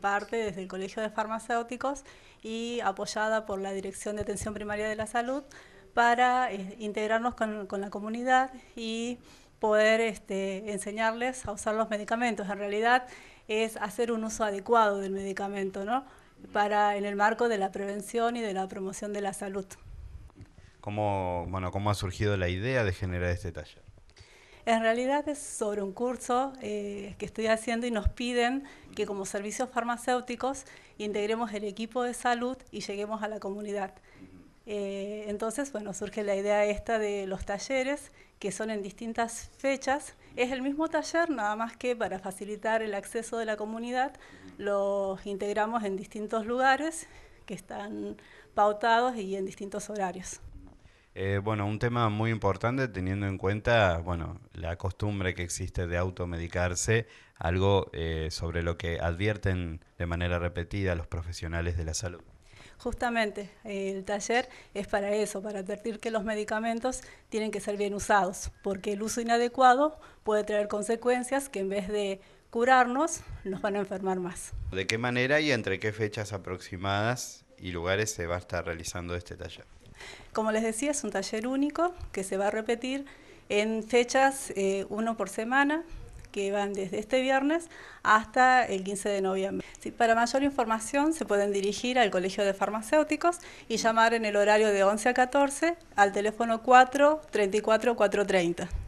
parte desde el Colegio de Farmacéuticos y apoyada por la Dirección de Atención Primaria de la Salud para eh, integrarnos con, la comunidad y poder este, enseñarles a usar los medicamentos. En realidad es hacer un uso adecuado del medicamento, Para, en el marco de la prevención y de la promoción de la salud. ¿Cómo, bueno, ¿Cómo ha surgido la idea de generar este taller? En realidad es sobre un curso eh, que estoy haciendo y nos piden que como servicios farmacéuticos integremos el equipo de salud y lleguemos a la comunidad. Eh, entonces, bueno, surge la idea esta de los talleres que son en distintas fechas. Es el mismo taller, nada más que para facilitar el acceso de la comunidad, los integramos en distintos lugares que están pautados y en distintos horarios. Eh, bueno, un tema muy importante teniendo en cuenta, bueno, la costumbre que existe de automedicarse, algo eh, sobre lo que advierten de manera repetida los profesionales de la salud. Justamente, el taller es para eso, para advertir que los medicamentos tienen que ser bien usados, porque el uso inadecuado puede traer consecuencias que en vez de curarnos, nos van a enfermar más. ¿De qué manera y entre qué fechas aproximadas y lugares se va a estar realizando este taller? Como les decía, es un taller único que se va a repetir en fechas eh, uno por semana, que van desde este viernes hasta el 15 de noviembre. para mayor información se pueden dirigir al Colegio de Farmacéuticos y llamar en el horario de 11 a 14 al teléfono 434 430.